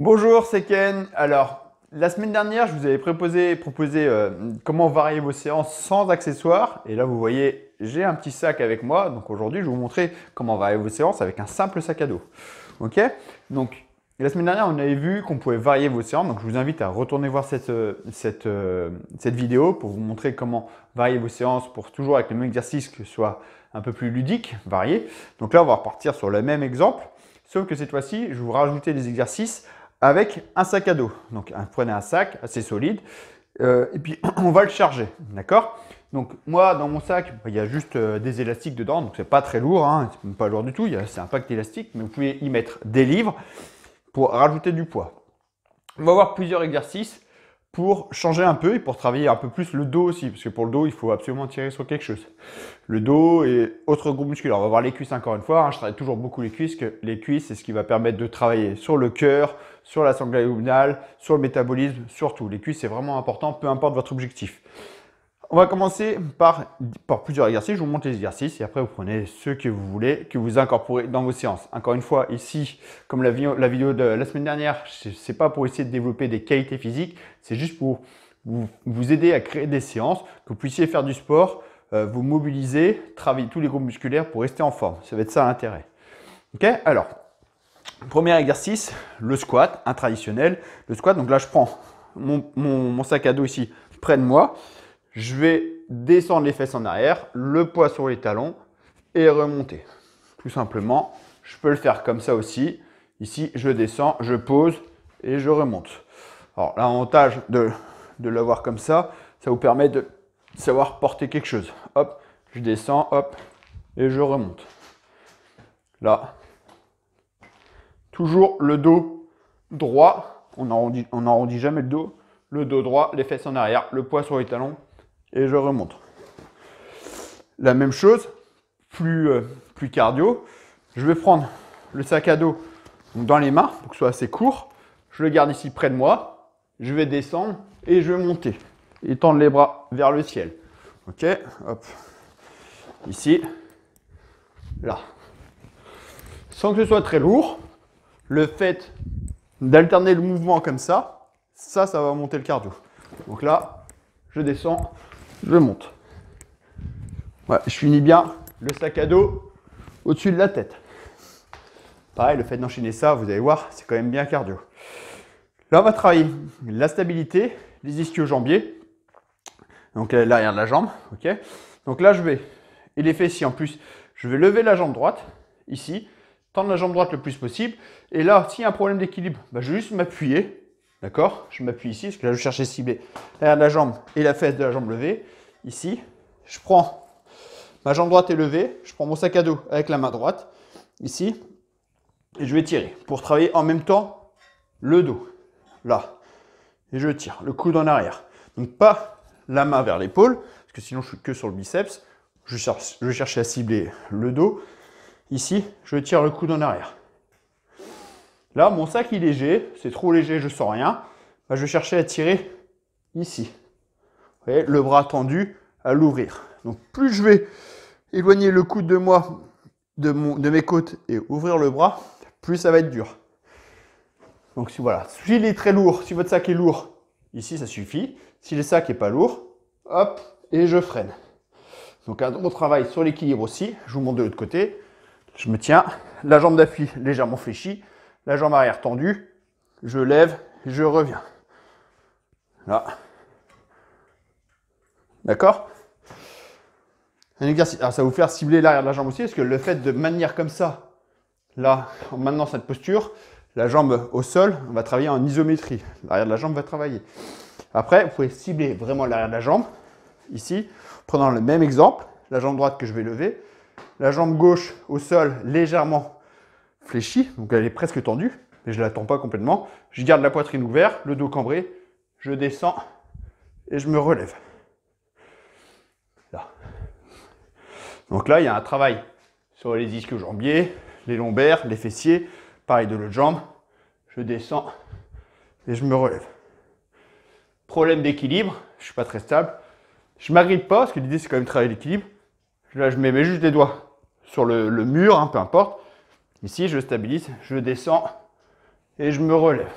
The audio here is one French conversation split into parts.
Bonjour, c'est Ken. Alors, la semaine dernière, je vous avais proposé, euh, comment varier vos séances sans accessoires. Et là, vous voyez, j'ai un petit sac avec moi. Donc aujourd'hui, je vais vous montrer comment varier vos séances avec un simple sac à dos. Ok Donc, la semaine dernière, on avait vu qu'on pouvait varier vos séances. Donc, je vous invite à retourner voir cette, euh, euh, cette vidéo pour vous montrer comment varier vos séances pour toujours avec le même exercice que ce soit un peu plus ludique, varié. Donc là, on va repartir sur le même exemple. Sauf que cette fois-ci, je vais vous rajouter des exercices avec un sac à dos. Donc prenez un sac assez solide euh, et puis on va le charger, d'accord Donc moi dans mon sac, bah, il y a juste euh, des élastiques dedans, donc c'est pas très lourd, hein, c'est pas lourd du tout, c'est un pack d'élastiques, mais vous pouvez y mettre des livres pour rajouter du poids. On va voir plusieurs exercices pour changer un peu et pour travailler un peu plus le dos aussi, parce que pour le dos, il faut absolument tirer sur quelque chose. Le dos et autres groupes musculaires. On va voir les cuisses encore une fois. Hein, je travaille toujours beaucoup les cuisses, les cuisses, c'est ce qui va permettre de travailler sur le cœur, sur la sangle abdominale, sur le métabolisme, surtout tout. Les cuisses, c'est vraiment important, peu importe votre objectif. On va commencer par, plusieurs exercices. Je vous montre les exercices et après vous prenez ceux que vous voulez, que vous incorporez dans vos séances. Encore une fois, ici, comme la vidéo, de la semaine dernière, ce n'est pas pour essayer de développer des qualités physiques, c'est juste pour vous, aider à créer des séances, que vous puissiez faire du sport, euh, vous mobiliser, travailler tous les groupes musculaires pour rester en forme. Ça va être ça l'intérêt. Ok Alors, Premier exercice, le squat, un traditionnel. Le squat, donc là je prends mon, sac à dos ici près de moi. Je vais descendre les fesses en arrière, le poids sur les talons et remonter. Tout simplement, je peux le faire comme ça aussi. Ici, je descends, je pose et je remonte. Alors l'avantage de, de l'avoir comme ça, ça vous permet de savoir porter quelque chose. Hop, je descends, hop, et je remonte. Là, Toujours le dos droit. On n'arrondit jamais le dos. Le dos droit, les fesses en arrière, le poids sur les talons. Et je remonte. La même chose, plus, euh, plus cardio. Je vais prendre le sac à dos dans les mains pour que ce soit assez court. Je le garde ici près de moi. Je vais descendre et je vais monter. Étendre les bras vers le ciel. Ok, hop. Ici, là. Sans que ce soit très lourd le fait d'alterner le mouvement comme ça, ça, ça va monter le cardio. Donc là, je descends, je monte. je finis bien le sac à dos au-dessus de la tête. Pareil, le fait d'enchaîner ça, vous allez voir, c'est quand même bien cardio. Là, on va travailler la stabilité, les ischio-jambiers, donc euh, l'arrière de la jambe, Donc là, je vais, et les fessiers en plus, je vais lever la jambe droite, ici, la jambe droite le plus possible. Et là, s'il y a un problème d'équilibre, bah, je vais juste m'appuyer. D'accord Je m'appuie ici, parce que là, je cherchais cibler la jambe et la fesse de la jambe levée. Ici, je prends ma jambe droite est levée, je prends mon sac à dos avec la main droite, ici, et je vais tirer pour travailler en même temps le dos. Là. Et je tire, le coude en arrière. Donc pas la main vers l'épaule, parce que sinon je suis que sur le biceps. Je cherche, je cherche à cibler le dos. Ici, je tire le coude en arrière. Là, mon sac est léger, c'est trop léger, je sens rien. Bah, je vais chercher à tirer ici. Vous voyez, le bras tendu à l'ouvrir. Donc plus je vais éloigner le coude de moi, de, mes côtes et ouvrir le bras, plus ça va être dur. Donc voilà, s'il est très lourd, si votre sac est lourd, ici ça suffit. Si le sac n'est pas lourd, hop, et je freine. Donc un bon travail sur l'équilibre aussi. Je vous montre de l'autre côté. Je me tiens, la jambe d'appui légèrement fléchie, la jambe arrière tendue, je lève, je reviens. Là. D'accord Un exercice. Alors ah, ça va vous faire cibler l'arrière de la jambe aussi, parce que le fait de manière comme ça, là, en maintenant cette posture, la jambe au sol, on va travailler en isométrie. L'arrière de la jambe va travailler. Après, vous pouvez cibler vraiment l'arrière de la jambe, ici, prenant le même exemple, la jambe droite que je vais lever, la jambe gauche au sol légèrement fléchie, donc elle est presque tendue, mais je ne l'attends pas complètement. Je garde la poitrine ouverte, le dos cambré, je descends et je me relève. Donc là, il y a un travail sur les disques jambiers, les lombaires, les fessiers, pareil de l'autre jambe. Je descends et je me relève. Problème d'équilibre, je ne suis pas très stable. Je m'agrippe pas, parce que l'idée c'est quand même de travailler l'équilibre. Là, je mets juste les doigts sur le, mur, hein, peu importe. Ici, je stabilise, je descends et je me relève.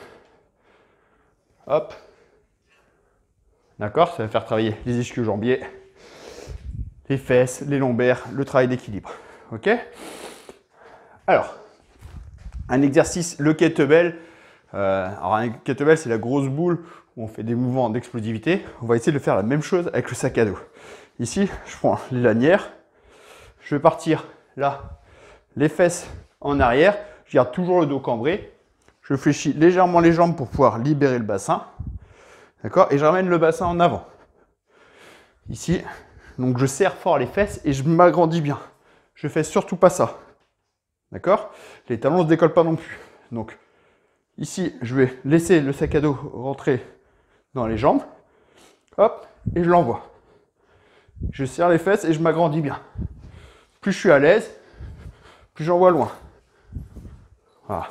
Hop. D'accord Ça va faire travailler les ischios jambiers, les fesses, les lombaires, le travail d'équilibre. Ok Alors, un exercice, le kettlebell. Euh, alors, un kettlebell, c'est la grosse boule où on fait des mouvements d'explosivité. On va essayer de faire la même chose avec le sac à dos. Ici, je prends les lanières. Je vais partir là, les fesses en arrière. Je garde toujours le dos cambré. Je fléchis légèrement les jambes pour pouvoir libérer le bassin. D'accord Et je ramène le bassin en avant. Ici. Donc je serre fort les fesses et je m'agrandis bien. Je fais surtout pas ça. D'accord Les talons ne se décollent pas non plus. Donc ici, je vais laisser le sac à dos rentrer dans les jambes. Hop, et je l'envoie. Je serre les fesses et je m'agrandis bien. Plus je suis à l'aise, plus vois loin. Voilà.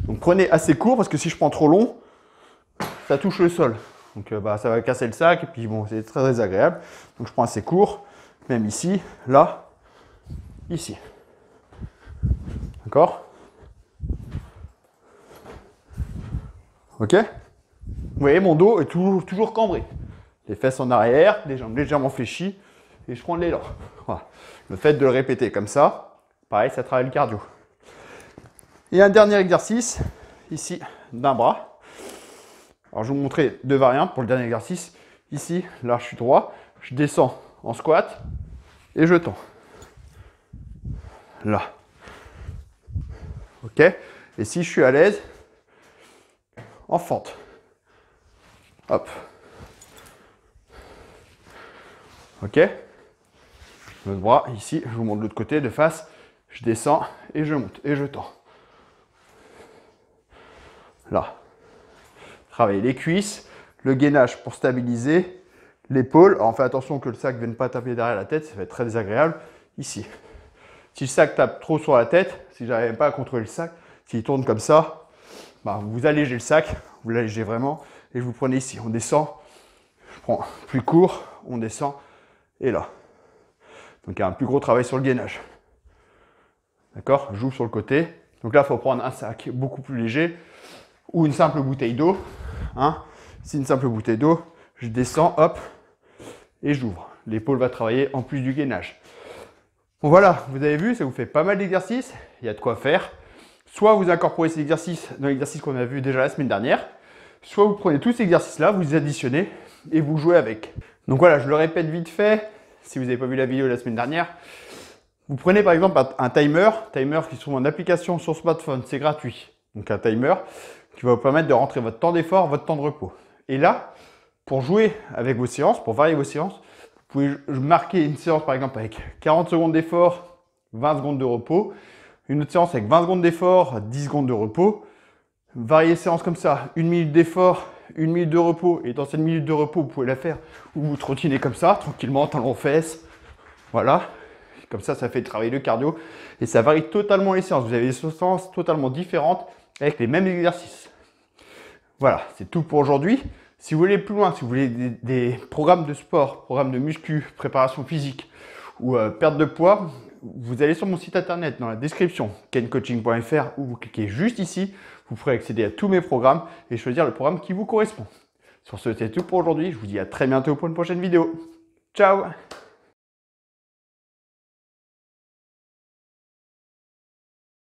Donc prenez assez court parce que si je prends trop long, ça touche le sol. Donc euh, bah, ça va casser le sac et puis bon, c'est très agréable. Donc je prends assez court, même ici, là, ici. D'accord Ok Vous voyez, mon dos est toujours cambré. Les fesses en arrière, les jambes légèrement fléchies, et je prends de l'élan. Le fait de le répéter comme ça, pareil, ça travaille le cardio. Et un dernier exercice, ici, d'un bras. Alors, je vais vous montrer deux variantes pour le dernier exercice. Ici, là, je suis droit, je descends en squat et je tends. Là. OK Et si je suis à l'aise, en fente. Hop. OK le bras, ici, je vous montre de l'autre côté, de face, je descends et je monte et je tends. Là. Travaillez les cuisses, le gainage pour stabiliser, l'épaule. Alors, on fait attention que le sac ne vienne pas taper derrière la tête, ça va être très désagréable. Ici. Si le sac tape trop sur la tête, si j'arrive pas à contrôler le sac, s'il tourne comme ça, bah, vous allégez le sac, vous l'allégez vraiment, et je vous prenez ici. On descend, je prends plus court, on descend, et là. Donc il y a un plus gros travail sur le gainage. D'accord J'ouvre sur le côté. Donc là, il faut prendre un sac beaucoup plus léger ou une simple bouteille d'eau. Hein si une simple bouteille d'eau, je descends, hop, et j'ouvre. L'épaule va travailler en plus du gainage. Bon voilà, vous avez vu, ça vous fait pas mal d'exercices. Il y a de quoi faire. Soit vous incorporez ces exercices dans l'exercice qu'on a vu déjà la semaine dernière, soit vous prenez tous ces exercices-là, vous les additionnez et vous jouez avec. Donc voilà, je le répète vite fait, si vous n'avez pas vu la vidéo la semaine dernière, vous prenez par exemple un timer, timer qui se trouve en application sur smartphone, c'est gratuit. Donc un timer qui va vous permettre de rentrer votre temps d'effort, votre temps de repos. Et là, pour jouer avec vos séances, pour varier vos séances, vous pouvez marquer une séance par exemple avec 40 secondes d'effort, 20 secondes de repos, une autre séance avec 20 secondes d'effort, 10 secondes de repos, varier séances comme ça, une minute d'effort, une minute de repos, et dans cette minute de repos, vous pouvez la faire ou vous trottinez comme ça, tranquillement, talons-fesses, voilà. Comme ça, ça fait travailler le cardio, et ça varie totalement les séances. Vous avez des séances totalement différentes avec les mêmes exercices. Voilà, c'est tout pour aujourd'hui. Si vous voulez plus loin, si vous voulez des, des programmes de sport, programmes de muscu, préparation physique, ou euh, perte de poids, vous allez sur mon site internet dans la description, kencoaching.fr, ou vous cliquez juste ici, vous pourrez accéder à tous mes programmes et choisir le programme qui vous correspond. Sur ce, c'est tout pour aujourd'hui. Je vous dis à très bientôt pour une prochaine vidéo. Ciao